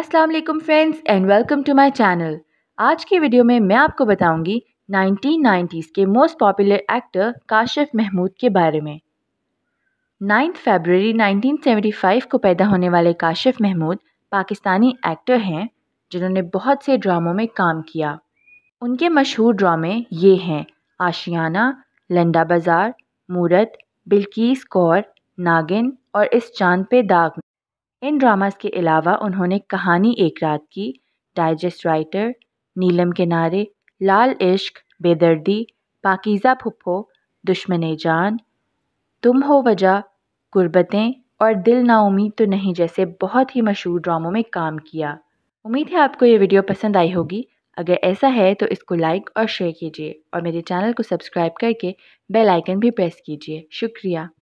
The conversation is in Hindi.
Aslam friends and welcome to my channel आज की वीडियो में मैं आपको बताऊंगी 1990s के most popular actor Kashif Mahmood के बारे में 9 फरवरी 1975 को पैदा होने वाले काशिफ महमूद पाकिस्तानी एक्टर हैं जिन्होंने बहुत से ड्रामों में काम किया उनके मशहूर ड्रामे ये हैं आशियाना लंडा बाज़ार मूरत बिल्कीस कौर नागिन और इस चांद पे दाग इन ड्रामास के अलावा उन्होंने कहानी एक रात की डाइजेस्ट राइटर नीलम किनारे लाल इश्क बेदर्दी पाकिज़ा फुप्पो दुश्मन जान तुम हो वजह गुर्बतें और दिल ना उम्मीद तो नहीं जैसे बहुत ही मशहूर ड्रामों में काम किया उम्मीद है आपको ये वीडियो पसंद आई होगी अगर ऐसा है तो इसको लाइक और शेयर कीजिए और मेरे चैनल को सब्सक्राइब करके बेल आइकन भी प्रेस कीजिए शुक्रिया